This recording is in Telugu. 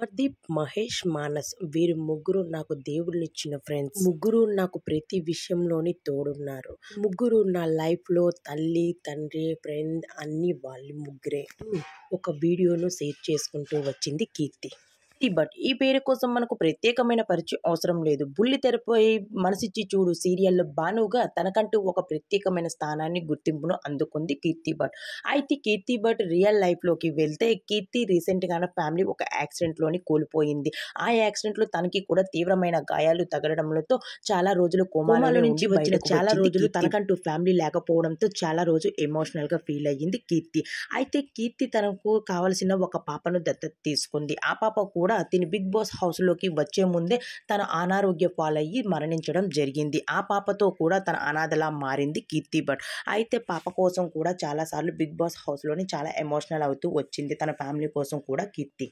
ప్రదీప్ మహేష్ మానస్ వీరు ముగ్గురు నాకు ఇచ్చిన ఫ్రెండ్స్ ముగ్గురు నాకు ప్రతి విషయంలోని తోడున్నారు ముగ్గురు నా లైఫ్లో తల్లి తండ్రి ఫ్రెండ్ అన్ని వాళ్ళు ముగ్గురే ఒక వీడియోను షేర్ చేసుకుంటూ వచ్చింది కీర్తి బట్ ఈ పేరు కోసం మనకు ప్రత్యేకమైన పరిచయం అవసరం లేదు బుల్లి తెరపై మనసిచ్చి చూడు సీరియల్లో భానుగా తనకంటూ ఒక ప్రత్యేకమైన స్థానాన్ని గుర్తింపును అందుకుంది కీర్తి భట్ అయితే కీర్తి భట్ రియల్ లైఫ్లోకి వెళ్తే కీర్తి రీసెంట్గా ఫ్యామిలీ ఒక యాక్సిడెంట్లోని కోల్పోయింది ఆ యాక్సిడెంట్లో తనకి కూడా తీవ్రమైన గాయాలు తగలడంతో చాలా రోజులు కోమాల నుంచి వచ్చిన చాలా రోజులు తనకంటూ ఫ్యామిలీ లేకపోవడంతో చాలా రోజు ఎమోషనల్గా ఫీల్ అయ్యింది కీర్తి అయితే కీర్తి తనకు కావలసిన ఒక పాపను దత్తత తీసుకుంది ఆ పాప కూడా కూడా తిని బిగ్ బాస్ హౌస్లోకి వచ్చే ముందే తన అనారోగ్య పాలయ్యి మరణించడం జరిగింది ఆ పాపతో కూడా తన అనాథలా మారింది కీర్తి భట్ అయితే పాప కోసం కూడా చాలాసార్లు బిగ్ బాస్ హౌస్లోని చాలా ఎమోషనల్ అవుతూ వచ్చింది తన ఫ్యామిలీ కోసం కూడా కీర్తి